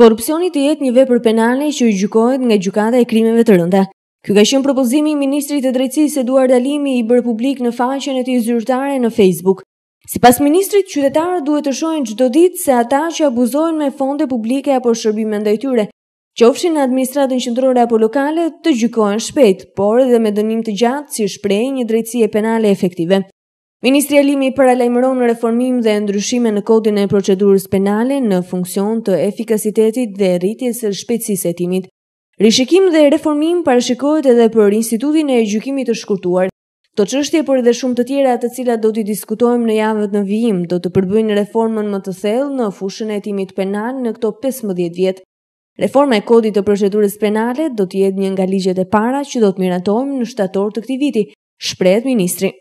Korrupsioni të jetë një vepër penale që i gjykohet nga gjykata e krimeve të rënda. Ky ka qenë propozimi i ministrit të drejtësisë Eduard Alimi i bërë publik në faqen e tij zyrtare në Facebook. Sipas ministrit, qytetarët duhet të shohin çdo ditë se ata që abuzojnë me fonde publike apo shërbime ndajtyre, që qofshin në administratën qendrore apo lokale, të gjykohen shpejt, por edhe me dënim të gjatë si shprehje një e penale efektive. Ministri i Limit paralajmëron reformim dhe ndryshime në kodin e procedurës penale në funksion të efikasitetit dhe rritjes së shpejtësisë së hetimit. Rishikim dhe reformim parashikohet edhe për Institutin e Gjykimit të Shkurtuar. Këto çështje por edhe shumë të tjera të cilat do t'i diskutojmë në javët në vijim do të përbëjnë reformën më të thellë në fushën e hetimit penal në këto 15 vjet. Reforma e kodit të procedurës penale do të jetë një nga ligjet e para që do të miratojmë në shtator të këtij viti, shpreh ministri